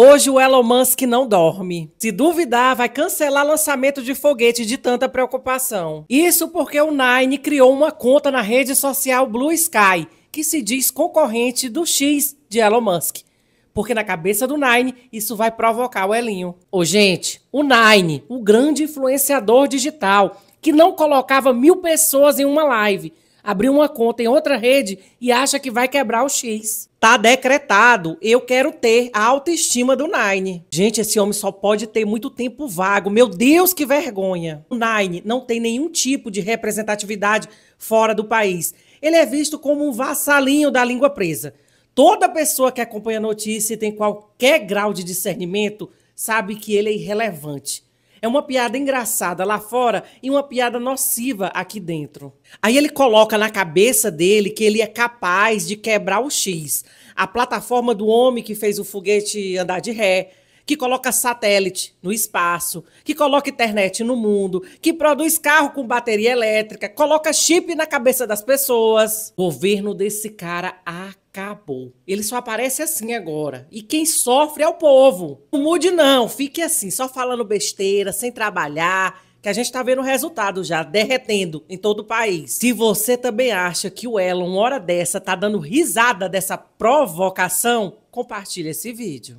Hoje o Elon Musk não dorme. Se duvidar, vai cancelar lançamento de foguete de tanta preocupação. Isso porque o Nine criou uma conta na rede social Blue Sky, que se diz concorrente do X de Elon Musk. Porque na cabeça do Nine, isso vai provocar o Elinho. Ô, gente, o Nine, o grande influenciador digital, que não colocava mil pessoas em uma live abrir uma conta em outra rede e acha que vai quebrar o X. Tá decretado. Eu quero ter a autoestima do Nine. Gente, esse homem só pode ter muito tempo vago. Meu Deus, que vergonha. O Nine não tem nenhum tipo de representatividade fora do país. Ele é visto como um vassalinho da língua presa. Toda pessoa que acompanha a notícia e tem qualquer grau de discernimento sabe que ele é irrelevante. É uma piada engraçada lá fora e uma piada nociva aqui dentro. Aí ele coloca na cabeça dele que ele é capaz de quebrar o X, a plataforma do homem que fez o foguete andar de ré, que coloca satélite no espaço, que coloca internet no mundo, que produz carro com bateria elétrica, coloca chip na cabeça das pessoas. O governo desse cara acabou. Ele só aparece assim agora. E quem sofre é o povo. Não mude não, fique assim, só falando besteira, sem trabalhar, que a gente está vendo o resultado já derretendo em todo o país. Se você também acha que o Elon, hora dessa, tá dando risada dessa provocação, compartilha esse vídeo.